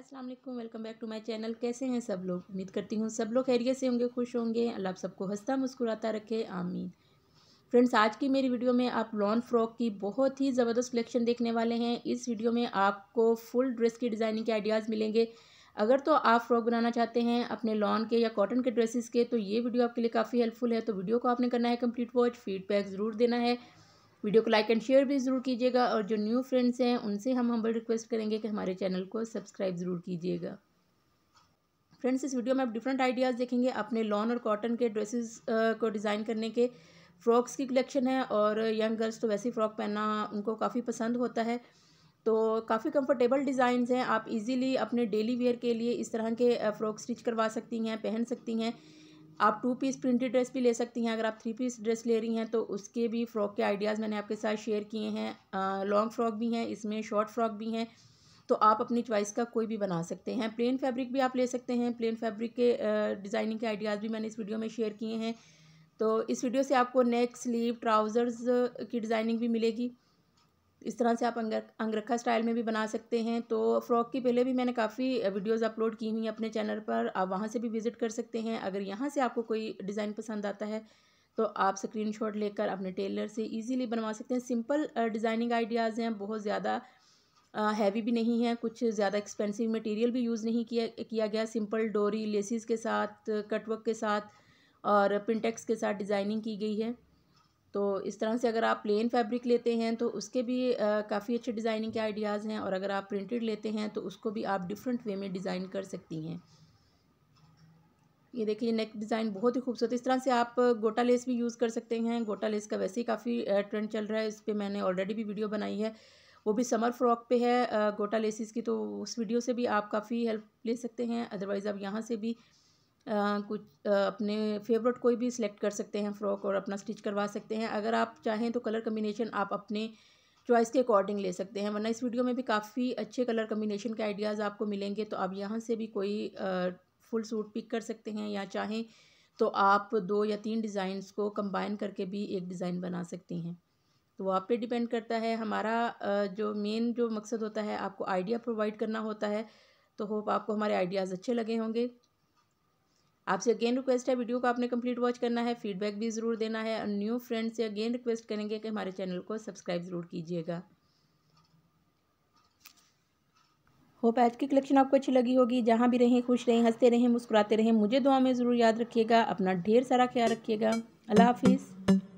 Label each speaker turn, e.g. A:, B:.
A: अस्सलाम वालेकुम welcome back to my channel कैसे हैं सब लोग उम्मीद करती हूँ सब लोग खैरियत से होंगे खुश होंगे अल्लाह आप सबको हंसता मुस्कुराता रखे आमीन फ्रेंड्स आज की मेरी वीडियो में आप लॉन फ्रॉक की बहुत ही ज़बरदस्त कलेक्शन देखने वाले हैं इस वीडियो में आपको फुल ड्रेस की डिज़ाइनिंग के आइडियाज़ मिलेंगे अगर तो आप फ्रॉक बनाना चाहते हैं अपने लॉन के या कॉटन के ड्रेसेस के तो ये वीडियो आपके लिए काफ़ी हेल्पफुल है तो वीडियो को आपने करना है कम्प्लीट वॉच फीडबैक ज़रूर देना है वीडियो को लाइक एंड शेयर भी ज़रूर कीजिएगा और जो न्यू फ्रेंड्स हैं उनसे हम हम रिक्वेस्ट करेंगे कि हमारे चैनल को सब्सक्राइब ज़रूर कीजिएगा फ्रेंड्स इस वीडियो में आप डिफरेंट आइडियाज़ देखेंगे अपने लॉन और कॉटन के ड्रेसेस को डिज़ाइन करने के फ़्रॉक्स की कलेक्शन है और यंग गर्ल्स तो वैसे फ़्रॉक पहनना उनको काफ़ी पसंद होता है तो काफ़ी कंफर्टेबल डिज़ाइंस हैं आप इजीली अपने डेली वेयर के लिए इस तरह के फ़्रॉक स्टिच करवा सकती हैं पहन सकती हैं आप टू पीस प्रिंटेड ड्रेस भी ले सकती हैं अगर आप थ्री पीस ड्रेस ले रही हैं तो उसके भी फ़्रॉक के आइडियाज़ मैंने आपके साथ शेयर किए हैं लॉन्ग फ्रॉक भी हैं इसमें शॉर्ट फ्रॉक भी हैं तो आप अपनी चॉइस का कोई भी बना सकते हैं प्लेन फैब्रिक भी आप ले सकते हैं प्लेन फैब्रिक के डिज़ाइनिंग के आइडियाज़ भी मैंने इस वीडियो में शेयर किए हैं तो इस वीडियो से आपको नेक स्लीव ट्राउज़र्स की डिज़ाइनिंग भी मिलेगी इस तरह से आप अंग अंगरखा स्टाइल में भी बना सकते हैं तो फ़्रॉक की पहले भी मैंने काफ़ी वीडियोस अपलोड की हुई हैं अपने चैनल पर आप वहाँ से भी विज़िट कर सकते हैं अगर यहाँ से आपको कोई डिज़ाइन पसंद आता है तो आप स्क्रीनशॉट लेकर अपने टेलर से इजीली बनवा सकते हैं सिंपल डिज़ाइनिंग आइडियाज़ हैं बहुत ज़्यादा हैवी भी नहीं है कुछ ज़्यादा एक्सपेंसिव मटेरियल भी यूज़ नहीं किया किया गया सिंपल डोरी लेसिस के साथ कटवर्क के साथ और पिंटेक्स के साथ डिज़ाइनिंग की गई है तो इस तरह से अगर आप प्लेन फैब्रिक लेते हैं तो उसके भी काफ़ी अच्छे डिज़ाइनिंग के आइडियाज़ हैं और अगर आप प्रिंटेड लेते हैं तो उसको भी आप डिफरेंट वे में डिज़ाइन कर सकती हैं ये देखिए नेक डिज़ाइन बहुत ही खूबसूरत इस तरह से आप गोटा लेस भी यूज़ कर सकते हैं गोटा लेस का वैसे ही काफ़ी ट्रेंड चल रहा है इस पर मैंने ऑलरेडी भी वीडियो बनाई है वो भी समर फ्रॉक पे है गोटा लेसिस की तो उस वीडियो से भी आप काफ़ी हेल्प ले सकते हैं अदरवाइज़ आप यहाँ से भी कुछ अपने फेवरेट कोई भी सिलेक्ट कर सकते हैं फ़्रॉक और अपना स्टिच करवा सकते हैं अगर आप चाहें तो कलर कम्बिनेशन आप अपने चॉइस के अकॉर्डिंग ले सकते हैं वरना इस वीडियो में भी काफ़ी अच्छे कलर कम्बिनेशन के आइडियाज़ आपको मिलेंगे तो आप यहाँ से भी कोई फुल सूट पिक कर सकते हैं या चाहें तो आप दो या तीन डिज़ाइंस को कंबाइन करके भी एक डिज़ाइन बना सकती हैं तो वो आप पे डिपेंड करता है हमारा जो मेन जो मकसद होता है आपको आइडिया प्रोवाइड करना होता है तो होप आपको हमारे आइडियाज़ अच्छे लगे होंगे आपसे अगेन रिक्वेस्ट है वीडियो को आपने कंप्लीट वॉच करना है फीडबैक भी ज़रूर देना है और न्यू फ्रेंड से अगेन रिक्वेस्ट करेंगे कि हमारे चैनल को सब्सक्राइब ज़रूर कीजिएगा होप आज की कलेक्शन आपको अच्छी लगी होगी जहाँ भी रहें खुश रहें हंसते रहें मुस्कुराते रहें मुझे दुआ में ज़रूर याद रखिएगा अपना ढेर सारा ख्याल रखिएगा अल्लाह हाफिज़